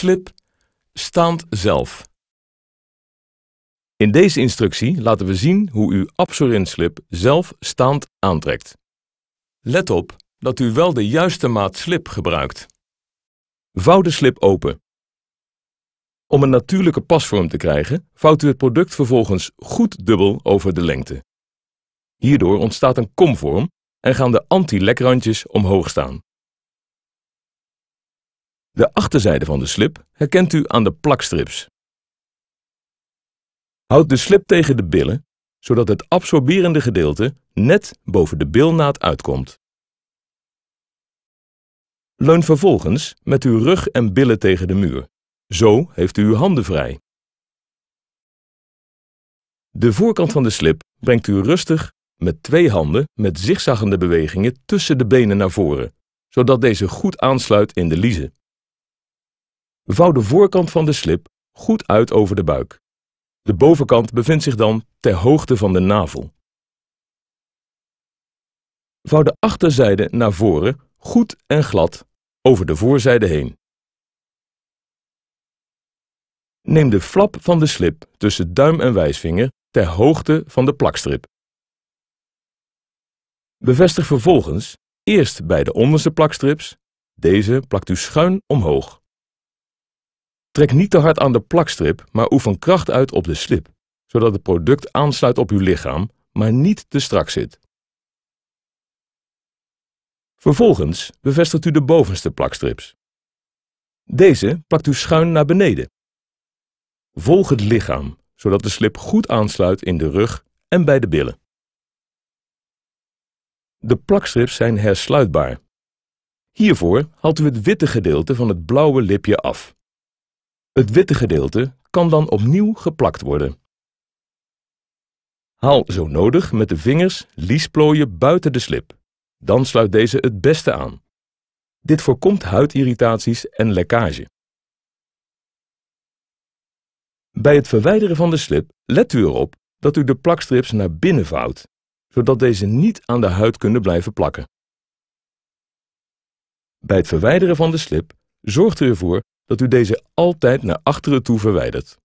slip staand zelf. In deze instructie laten we zien hoe u absorin-slip zelf staand aantrekt. Let op dat u wel de juiste maat slip gebruikt. Vouw de slip open. Om een natuurlijke pasvorm te krijgen, vouwt u het product vervolgens goed dubbel over de lengte. Hierdoor ontstaat een komvorm en gaan de anti-lekrandjes omhoog staan. De achterzijde van de slip herkent u aan de plakstrips. Houd de slip tegen de billen, zodat het absorberende gedeelte net boven de bilnaad uitkomt. Leun vervolgens met uw rug en billen tegen de muur. Zo heeft u uw handen vrij. De voorkant van de slip brengt u rustig met twee handen met zigzaggende bewegingen tussen de benen naar voren, zodat deze goed aansluit in de liezen. Vouw de voorkant van de slip goed uit over de buik. De bovenkant bevindt zich dan ter hoogte van de navel. Vouw de achterzijde naar voren goed en glad over de voorzijde heen. Neem de flap van de slip tussen duim en wijsvinger ter hoogte van de plakstrip. Bevestig vervolgens eerst bij de onderste plakstrips, deze plakt u schuin omhoog. Trek niet te hard aan de plakstrip, maar oefen kracht uit op de slip, zodat het product aansluit op uw lichaam, maar niet te strak zit. Vervolgens bevestigt u de bovenste plakstrips. Deze plakt u schuin naar beneden. Volg het lichaam, zodat de slip goed aansluit in de rug en bij de billen. De plakstrips zijn hersluitbaar. Hiervoor haalt u het witte gedeelte van het blauwe lipje af. Het witte gedeelte kan dan opnieuw geplakt worden. Haal zo nodig met de vingers liesplooien buiten de slip. Dan sluit deze het beste aan. Dit voorkomt huidirritaties en lekkage. Bij het verwijderen van de slip let u erop dat u de plakstrips naar binnen vouwt, zodat deze niet aan de huid kunnen blijven plakken. Bij het verwijderen van de slip zorgt u ervoor dat u deze altijd naar achteren toe verwijdert.